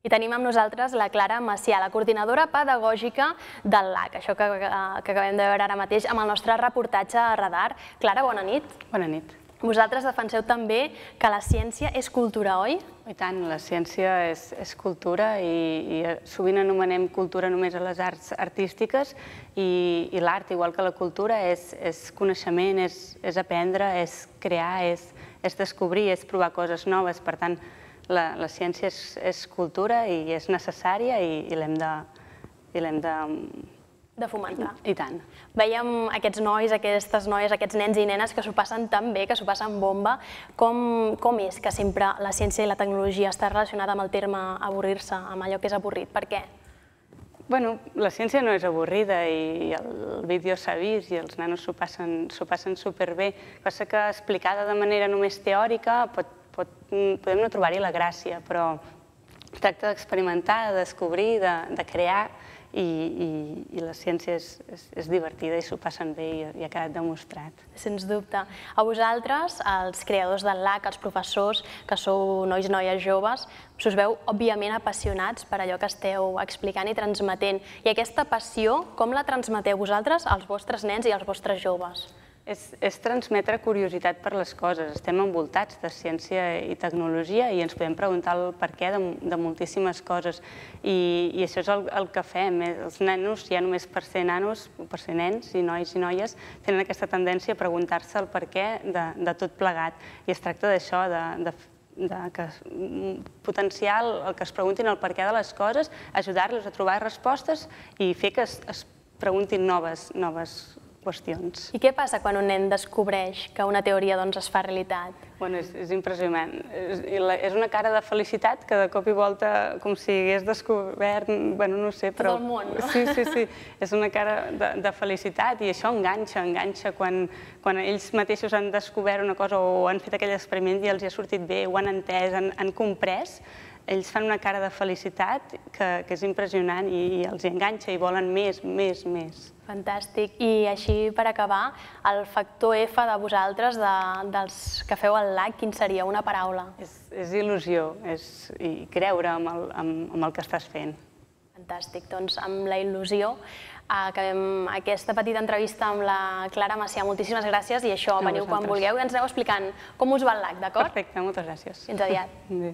I tenim amb nosaltres la Clara Macià, la coordinadora pedagògica del LAC, això que, eh, que acabem de veure ara mateix amb el nostre reportatge a Radar. Clara, bona nit. Bona nit. Vosaltres defenseu també que la ciència és cultura, oi? I tant, la ciència és, és cultura i, i eh, sovint anomenem cultura només a les arts artístiques i, i l'art, igual que la cultura, és, és coneixement, és, és aprendre, és crear, és, és descobrir, és provar coses noves. Per tant, la, la ciència és, és cultura i és necessària i, i l'hem de, i l'hem de... De fomentar. I tant. Veiem aquests nois, aquestes noies, aquests nens i nenes que s'ho passen tan bé, que s'ho passen bomba. Com, com és que sempre la ciència i la tecnologia està relacionada amb el terme avorrir-se, amb allò que és avorrit? Per què? Bueno, la ciència no és avorrida i el vídeo s'ha vist i els nanos s'ho passen, passen superbé. El que passa que explicada de manera només teòrica pot Mm, podem no trobar-hi la gràcia, però es tracta d'experimentar, de descobrir, de, de crear, i, i, i la ciència és, és, és divertida i s'ho passen bé i, i ha quedat demostrat. Sens dubte. A vosaltres, els creadors del LAC, els professors, que sou nois i noies joves, us veu òbviament apassionats per allò que esteu explicant i transmetent. I aquesta passió, com la transmeteu vosaltres als vostres nens i als vostres joves? És, és transmetre curiositat per les coses. Estem envoltats de ciència i tecnologia i ens podem preguntar el per què de, de moltíssimes coses. I, i això és el, que fem. Eh? Els nanos, ja només per ser nanos, per ser nens i nois i noies, tenen aquesta tendència a preguntar-se el per què de, de tot plegat. I es tracta d'això, de, de de, que, potenciar el, que es preguntin el per què de les coses, ajudar-los a trobar respostes i fer que es, es preguntin noves, noves qüestions. I què passa quan un nen descobreix que una teoria doncs, es fa realitat? Bueno, és, és impressionant. És, és una cara de felicitat que de cop i volta, com si hagués descobert... Bueno, no sé, però... Tot el món, no? Sí, sí, sí. és una cara de, de felicitat i això enganxa, enganxa quan, quan ells mateixos han descobert una cosa o han fet aquell experiment i els hi ha sortit bé, ho han entès, han, han comprès, ells fan una cara de felicitat que, que és impressionant i, i els enganxa i volen més, més, més. Fantàstic. I així, per acabar, el factor F de vosaltres, de, dels que feu el LAC, quin seria? Una paraula. És, és il·lusió és, i creure amb el, amb, amb el que estàs fent. Fantàstic. Doncs amb la il·lusió acabem aquesta petita entrevista amb la Clara Macià. Moltíssimes gràcies i això, a veniu vosaltres. quan vulgueu i ens aneu explicant com us va el LAC, d'acord? Perfecte, moltes gràcies. Fins aviat. Sí.